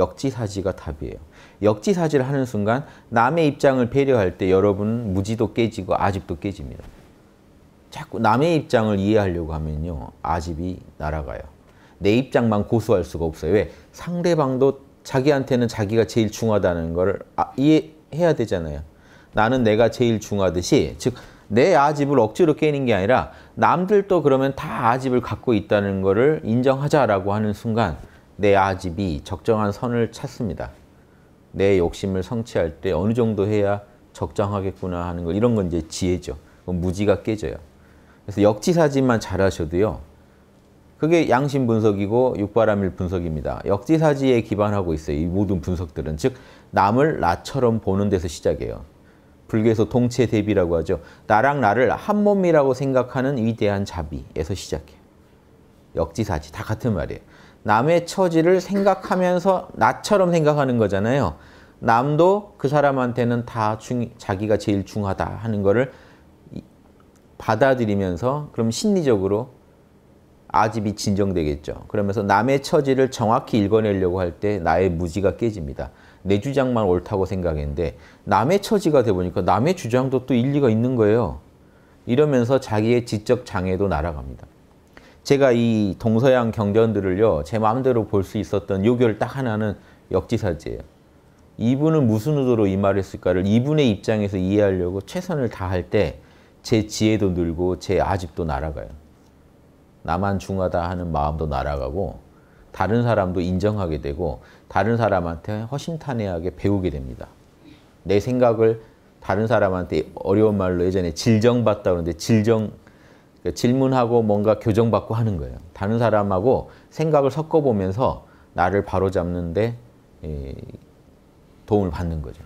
역지사지가 답이에요. 역지사지를 하는 순간 남의 입장을 배려할 때 여러분 무지도 깨지고 아집도 깨집니다. 자꾸 남의 입장을 이해하려고 하면요. 아집이 날아가요. 내 입장만 고수할 수가 없어요. 왜? 상대방도 자기한테는 자기가 제일 중하다는 걸 아, 이해해야 되잖아요. 나는 내가 제일 중하듯이 즉 내 아집을 억지로 깨는 게 아니라 남들도 그러면 다 아집을 갖고 있다는 거를 인정하자라고 하는 순간 내 아집이 적정한 선을 찾습니다. 내 욕심을 성취할 때 어느 정도 해야 적정하겠구나 하는 거 이런 건 이제 지혜죠. 무지가 깨져요. 그래서 역지사지만 잘하셔도요. 그게 양심 분석이고 육바람일 분석입니다. 역지사지에 기반하고 있어요. 이 모든 분석들은. 즉 남을 나처럼 보는 데서 시작해요. 불교에서 동체 대비라고 하죠. 나랑 나를 한 몸이라고 생각하는 위대한 자비에서 시작해요. 역지사지 다 같은 말이에요. 남의 처지를 생각하면서 나처럼 생각하는 거잖아요. 남도 그 사람한테는 다 중, 자기가 제일 중하다 하는 거를 받아들이면서 그럼 심리적으로 아집이 진정되겠죠. 그러면서 남의 처지를 정확히 읽어내려고 할 때 나의 무지가 깨집니다. 내 주장만 옳다고 생각했는데 남의 처지가 돼보니까 남의 주장도 또 일리가 있는 거예요. 이러면서 자기의 지적 장애도 날아갑니다. 제가 이 동서양 경전들을요 제 마음대로 볼 수 있었던 요결 딱 하나는 역지사지예요. 이분은 무슨 의도로 이 말을 했을까를 이분의 입장에서 이해하려고 최선을 다할 때 제 지혜도 늘고 제 아집도 날아가요. 나만 중하다 하는 마음도 날아가고 다른 사람도 인정하게 되고 다른 사람한테 허심탄회하게 배우게 됩니다. 내 생각을 다른 사람한테 어려운 말로 예전에 질정받다 그러는데 질정 그러니까 질문하고 뭔가 교정받고 하는 거예요. 다른 사람하고 생각을 섞어보면서 나를 바로잡는데 도움을 받는 거죠.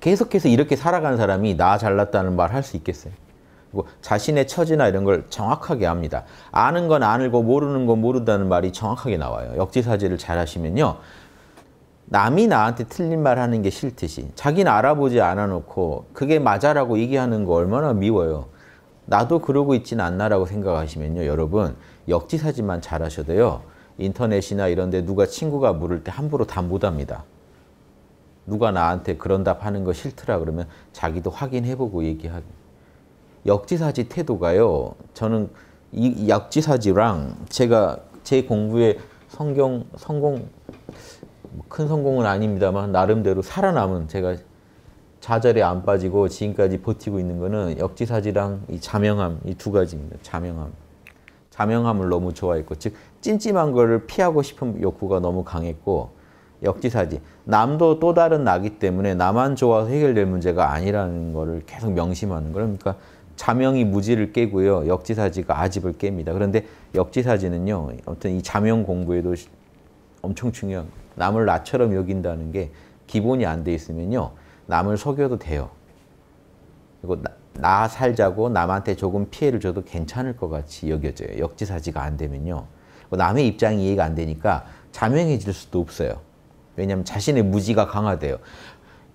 계속해서 이렇게 살아간 사람이 나 잘났다는 말 할 수 있겠어요? 그리고 자신의 처지나 이런 걸 정확하게 압니다. 아는 건 아는고 모르는 건 모른다는 말이 정확하게 나와요. 역지사지를 잘 하시면요. 남이 나한테 틀린 말 하는 게 싫듯이 자기는 알아보지 않아 놓고 그게 맞아라고 얘기하는 거 얼마나 미워요. 나도 그러고 있진 않나라고 생각하시면요. 여러분 역지사지만 잘하셔도요 인터넷이나 이런 데 누가 친구가 물을 때 함부로 답 못합니다. 누가 나한테 그런 답 하는 거 싫더라 그러면 자기도 확인해보고 얘기하기. 역지사지 태도가요. 저는 이 역지사지랑 제가 제 공부에 성경 성공 큰 성공은 아닙니다만 나름대로 살아남은 제가 좌절에 안 빠지고 지금까지 버티고 있는 거는 역지사지랑 이 자명함 이 두 가지입니다. 자명함. 자명함을 너무 좋아했고 즉 찜찜한 거를 피하고 싶은 욕구가 너무 강했고 역지사지. 남도 또 다른 나기 때문에 나만 좋아서 해결될 문제가 아니라는 거를 계속 명심하는 거예요. 그러니까 자명이 무지를 깨고요. 역지사지가 아집을 깹니다. 그런데 역지사지는요. 아무튼 이 자명 공부에도 엄청 중요한 거예요. 남을 나처럼 여긴다는 게 기본이 안 돼 있으면요. 남을 속여도 돼요. 그리고 나, 나 살자고 남한테 조금 피해를 줘도 괜찮을 것 같이 여겨져요. 역지사지가 안 되면요. 남의 입장이 이해가 안 되니까 자명해질 수도 없어요. 왜냐하면 자신의 무지가 강화돼요.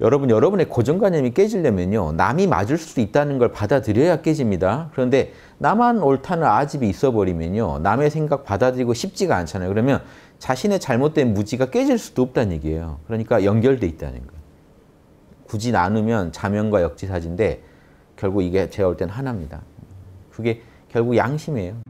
여러분, 여러분의 고정관념이 깨지려면요. 남이 맞을 수도 있다는 걸 받아들여야 깨집니다. 그런데 나만 옳다는 아집이 있어버리면요. 남의 생각 받아들이고 싶지가 않잖아요. 그러면 자신의 잘못된 무지가 깨질 수도 없다는 얘기예요. 그러니까 연결돼 있다는 거예요. 굳이 나누면 자면과 역지사지인데 결국 이게 제가 볼때 하나입니다. 그게 결국 양심이에요.